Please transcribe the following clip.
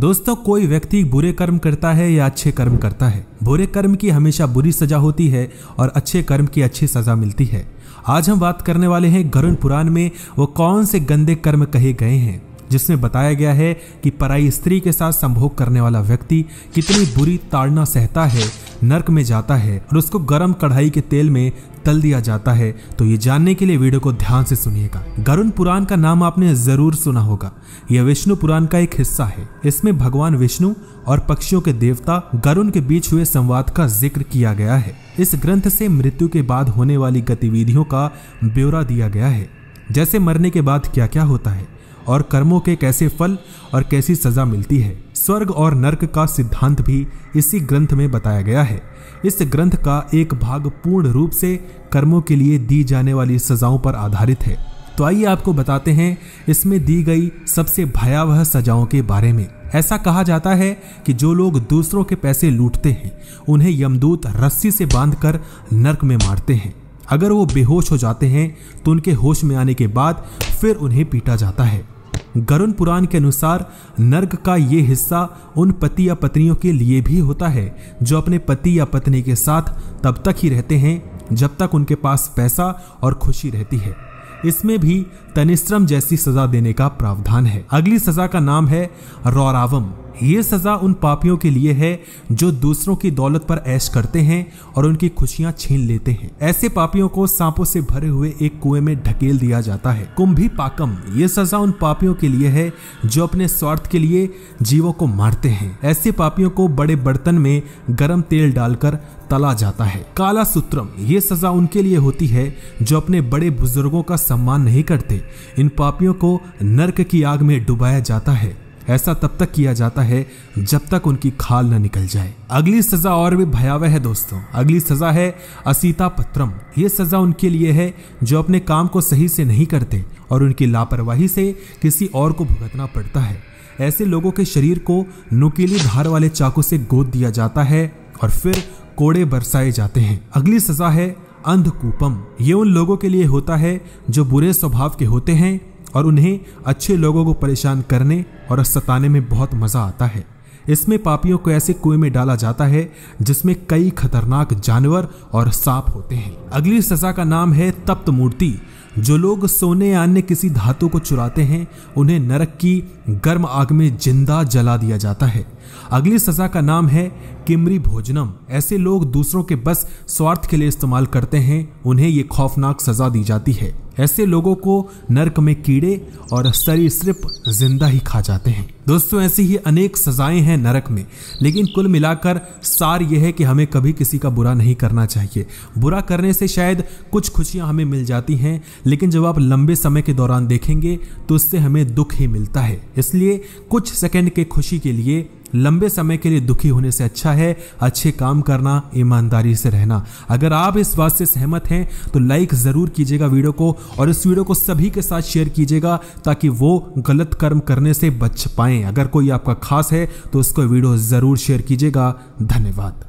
दोस्तों कोई व्यक्ति बुरे कर्म करता है या अच्छे कर्म करता है बुरे कर्म की हमेशा बुरी सजा होती है और अच्छे कर्म की अच्छी सजा मिलती है आज हम बात करने वाले हैं गरुण पुराण में वो कौन से गंदे कर्म कहे गए हैं जिसमें बताया गया है कि पराई स्त्री के साथ संभोग करने वाला व्यक्ति कितनी बुरी ताड़ना सहता है नरक में जाता है और उसको गर्म कढ़ाई के तेल में तल दिया जाता है तो ये जानने के लिए वीडियो को ध्यान से सुनिएगा गरुण पुराण का नाम आपने जरूर सुना होगा यह विष्णु पुराण का एक हिस्सा है इसमें भगवान विष्णु और पक्षियों के देवता गरुण के बीच हुए संवाद का जिक्र किया गया है इस ग्रंथ से मृत्यु के बाद होने वाली गतिविधियों का ब्यौरा दिया गया है जैसे मरने के बाद क्या क्या होता है और कर्मों के कैसे फल और कैसी सजा मिलती है स्वर्ग और नर्क का सिद्धांत भी इसी ग्रंथ में बताया गया है इस ग्रंथ का एक भाग पूर्ण रूप से कर्मों के लिए दी जाने वाली सजाओं पर आधारित है तो आइए आपको बताते हैं इसमें दी गई सबसे भयावह सजाओं के बारे में ऐसा कहा जाता है कि जो लोग दूसरों के पैसे लूटते हैं उन्हें यमदूत रस्सी से बांधकर नरक में मारते हैं अगर वो बेहोश हो जाते हैं तो उनके होश में आने के बाद फिर उन्हें पीटा जाता है गरुण पुराण के अनुसार नर्क का ये हिस्सा उन पति या पत्नियों के लिए भी होता है जो अपने पति या पत्नी के साथ तब तक ही रहते हैं जब तक उनके पास पैसा और खुशी रहती है इसमें भी तनिश्रम जैसी सजा देने का प्रावधान है अगली सजा का नाम है रौरावम ये सज़ा उन पापियों के लिए है जो दूसरों की दौलत पर ऐश करते हैं और उनकी खुशियां छीन लेते हैं ऐसे पापियों को सांपों से भरे हुए एक कुएं में ढकेल दिया जाता है कुंभी पाकम ये सज़ा उन पापियों के लिए है जो अपने स्वार्थ के लिए जीवों को मारते हैं ऐसे पापियों को बड़े बर्तन में गर्म तेल डालकर तला जाता है काला सूत्रम ये सजा उनके लिए होती है जो अपने बड़े बुजुर्गों का सम्मान नहीं करते इन पापियों को नर्क की आग में डुबाया जाता है ऐसा तब तक किया जाता है जब तक उनकी खाल न निकल जाए अगली सजा और भी भयावह है दोस्तों अगली सजा है असीता पत्रम ये सजा उनके लिए है जो अपने काम को सही से नहीं करते और उनकी लापरवाही से किसी और को भुगतना पड़ता है ऐसे लोगों के शरीर को नुकीली धार वाले चाकू से गोद दिया जाता है और फिर कोड़े बरसाए जाते हैं अगली सजा है अंधकूपम ये उन लोगों के लिए होता है जो बुरे स्वभाव के होते हैं और उन्हें अच्छे लोगों को परेशान करने और सताने में बहुत मजा आता है इसमें पापियों को ऐसे कुएं में डाला जाता है जिसमें कई खतरनाक जानवर और सांप होते हैं अगली सजा का नाम है तप्त मूर्ति जो लोग सोने या अन्य किसी धातु को चुराते हैं उन्हें नरक की गर्म आग में जिंदा जला दिया जाता है अगली सजा का नाम है किमरी भोजनम ऐसे लोग दूसरों के बस स्वार्थ के लिए इस्तेमाल करते हैं उन्हें ये खौफनाक सजा दी जाती है ऐसे लोगों को नरक में कीड़े और सिर्फ जिंदा ही खा जाते हैं दोस्तों ऐसी ही अनेक सजाएं हैं नरक में लेकिन कुल मिलाकर सार यह है कि हमें कभी किसी का बुरा नहीं करना चाहिए बुरा करने से शायद कुछ खुशियां हमें मिल जाती हैं लेकिन जब आप लंबे समय के दौरान देखेंगे तो उससे हमें दुख ही मिलता है इसलिए कुछ सेकंड के खुशी के लिए लंबे समय के लिए दुखी होने से अच्छा है अच्छे काम करना ईमानदारी से रहना अगर आप इस बात से सहमत हैं तो लाइक ज़रूर कीजिएगा वीडियो को और इस वीडियो को सभी के साथ शेयर कीजिएगा ताकि वो गलत कर्म करने से बच पाएँ अगर कोई आपका खास है तो उसको वीडियो ज़रूर शेयर कीजिएगा धन्यवाद